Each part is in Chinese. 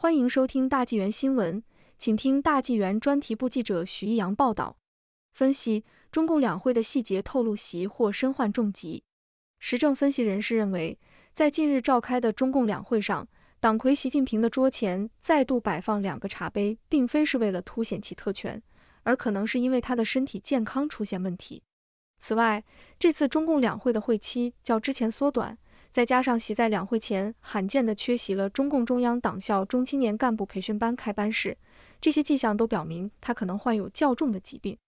欢迎收听大纪元新闻，请听大纪元专题部记者徐一阳报道。分析中共两会的细节透露，习或身患重疾。时政分析人士认为，在近日召开的中共两会上，党魁习近平的桌前再度摆放两个茶杯，并非是为了凸显其特权，而可能是因为他的身体健康出现问题。此外，这次中共两会的会期较之前缩短。再加上习在两会前罕见地缺席了中共中央党校中青年干部培训班开班式，这些迹象都表明他可能患有较重的疾病。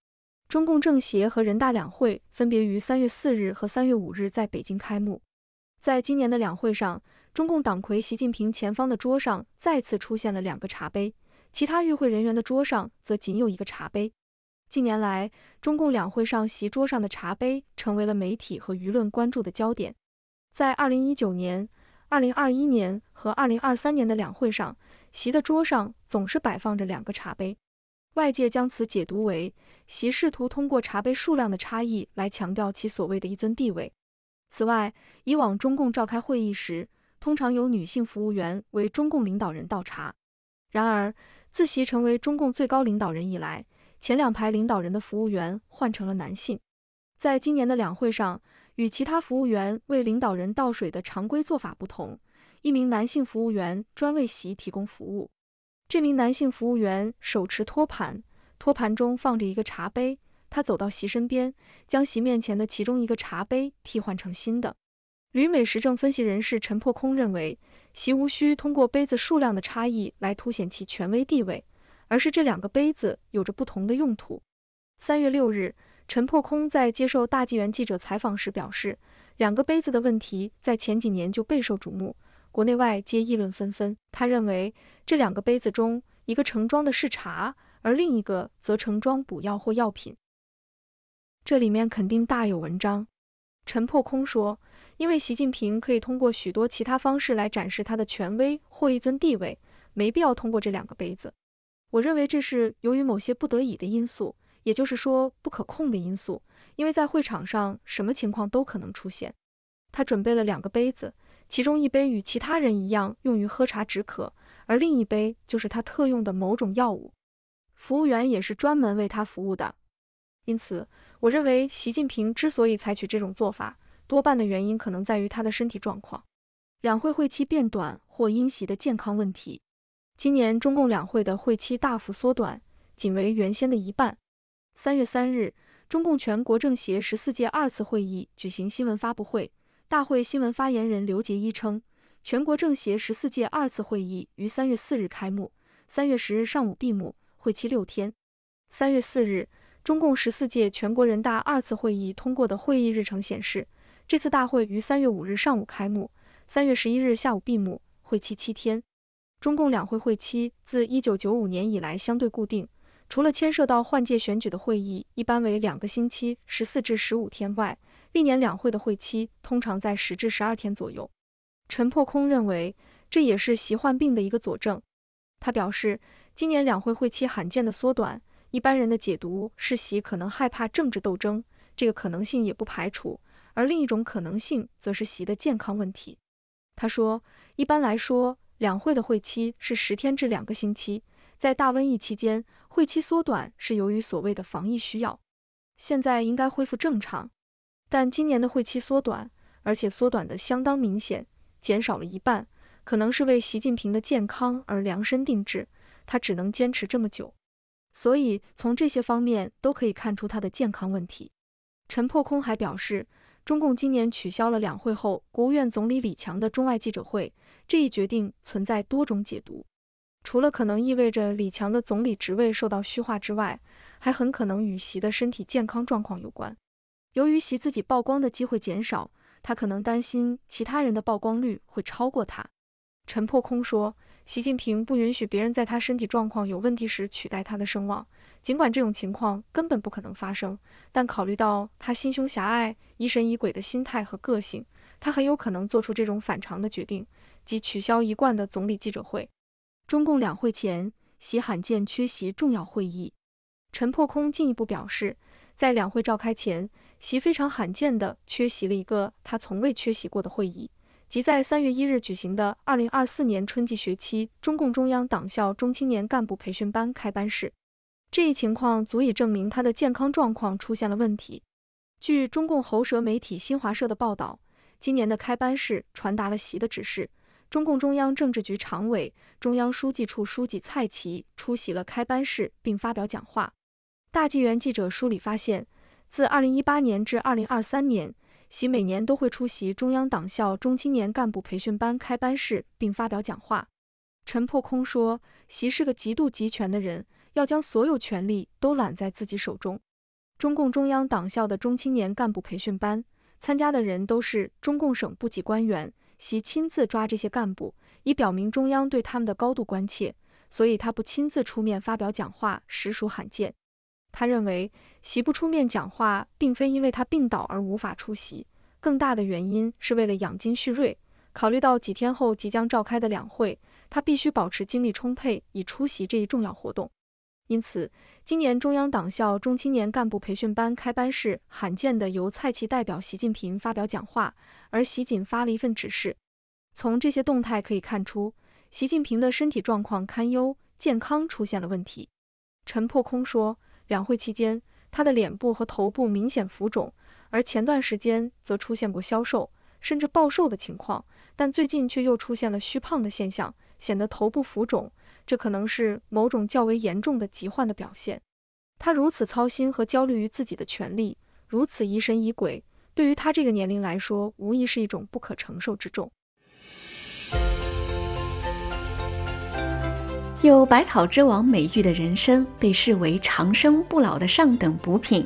中共政协和人大两会分别于三月四日和三月五日在北京开幕。在今年的两会上，中共党魁习近平前方的桌上再次出现了两个茶杯，其他与会人员的桌上则仅有一个茶杯。近年来，中共两会上席桌上的茶杯成为了媒体和舆论关注的焦点。在二零一九年、二零二一年和二零二三年的两会上，席的桌上总是摆放着两个茶杯，外界将此解读为席试图通过茶杯数量的差异来强调其所谓的一尊地位。此外，以往中共召开会议时，通常由女性服务员为中共领导人倒茶，然而自习成为中共最高领导人以来，前两排领导人的服务员换成了男性。在今年的两会上。与其他服务员为领导人倒水的常规做法不同，一名男性服务员专为席提供服务。这名男性服务员手持托盘，托盘中放着一个茶杯。他走到席身边，将席面前的其中一个茶杯替换成新的。旅美时政分析人士陈破空认为，席无需通过杯子数量的差异来凸显其权威地位，而是这两个杯子有着不同的用途。三月六日。陈破空在接受大纪元记者采访时表示，两个杯子的问题在前几年就备受瞩目，国内外皆议论纷纷。他认为，这两个杯子中一个盛装的是茶，而另一个则盛装补药或药品，这里面肯定大有文章。陈破空说，因为习近平可以通过许多其他方式来展示他的权威或一尊地位，没必要通过这两个杯子。我认为这是由于某些不得已的因素。也就是说，不可控的因素，因为在会场上什么情况都可能出现。他准备了两个杯子，其中一杯与其他人一样用于喝茶止渴，而另一杯就是他特用的某种药物。服务员也是专门为他服务的。因此，我认为习近平之所以采取这种做法，多半的原因可能在于他的身体状况。两会会期变短或因袭的健康问题。今年中共两会的会期大幅缩短，仅为原先的一半。三月三日，中共全国政协十四届二次会议举行新闻发布会，大会新闻发言人刘结一称，全国政协十四届二次会议于三月四日开幕，三月十日上午闭幕，会期六天。三月四日，中共十四届全国人大二次会议通过的会议日程显示，这次大会于三月五日上午开幕，三月十一日下午闭幕，会期七天。中共两会会期自一九九五年以来相对固定。除了牵涉到换届选举的会议一般为两个星期十四至十五天外，历年两会的会期通常在十至十二天左右。陈破空认为，这也是习患病的一个佐证。他表示，今年两会会期罕见的缩短，一般人的解读是习可能害怕政治斗争，这个可能性也不排除。而另一种可能性则是习的健康问题。他说，一般来说，两会的会期是十天至两个星期。在大瘟疫期间，会期缩短是由于所谓的防疫需要，现在应该恢复正常。但今年的会期缩短，而且缩短的相当明显，减少了一半，可能是为习近平的健康而量身定制。他只能坚持这么久，所以从这些方面都可以看出他的健康问题。陈破空还表示，中共今年取消了两会后国务院总理李强的中外记者会，这一决定存在多种解读。除了可能意味着李强的总理职位受到虚化之外，还很可能与习的身体健康状况有关。由于习自己曝光的机会减少，他可能担心其他人的曝光率会超过他。陈破空说：“习近平不允许别人在他身体状况有问题时取代他的声望。尽管这种情况根本不可能发生，但考虑到他心胸狭隘、疑神疑鬼的心态和个性，他很有可能做出这种反常的决定，即取消一贯的总理记者会。”中共两会前，习罕见缺席重要会议。陈破空进一步表示，在两会召开前，习非常罕见地缺席了一个他从未缺席过的会议，即在三月一日举行的二零二四年春季学期中共中央党校中青年干部培训班开班式。这一情况足以证明他的健康状况出现了问题。据中共喉舌媒体新华社的报道，今年的开班式传达了习的指示。中共中央政治局常委、中央书记处书记蔡奇出席了开班式并发表讲话。大纪元记者梳理发现，自2018年至2023年，习每年都会出席中央党校中青年干部培训班开班式并发表讲话。陈破空说，习是个极度集权的人，要将所有权力都揽在自己手中。中共中央党校的中青年干部培训班参加的人都是中共省部级官员。习亲自抓这些干部，以表明中央对他们的高度关切。所以他不亲自出面发表讲话，实属罕见。他认为，习不出面讲话，并非因为他病倒而无法出席，更大的原因是为了养精蓄锐。考虑到几天后即将召开的两会，他必须保持精力充沛，以出席这一重要活动。因此，今年中央党校中青年干部培训班开班式罕见地由蔡奇代表习近平发表讲话，而习仅发了一份指示。从这些动态可以看出，习近平的身体状况堪忧，健康出现了问题。陈破空说，两会期间他的脸部和头部明显浮肿，而前段时间则出现过消瘦甚至暴瘦的情况，但最近却又出现了虚胖的现象，显得头部浮肿。这可能是某种较为严重的疾患的表现。他如此操心和焦虑于自己的权利，如此疑神疑鬼，对于他这个年龄来说，无疑是一种不可承受之重。有“百草之王”美誉的人参，被视为长生不老的上等补品。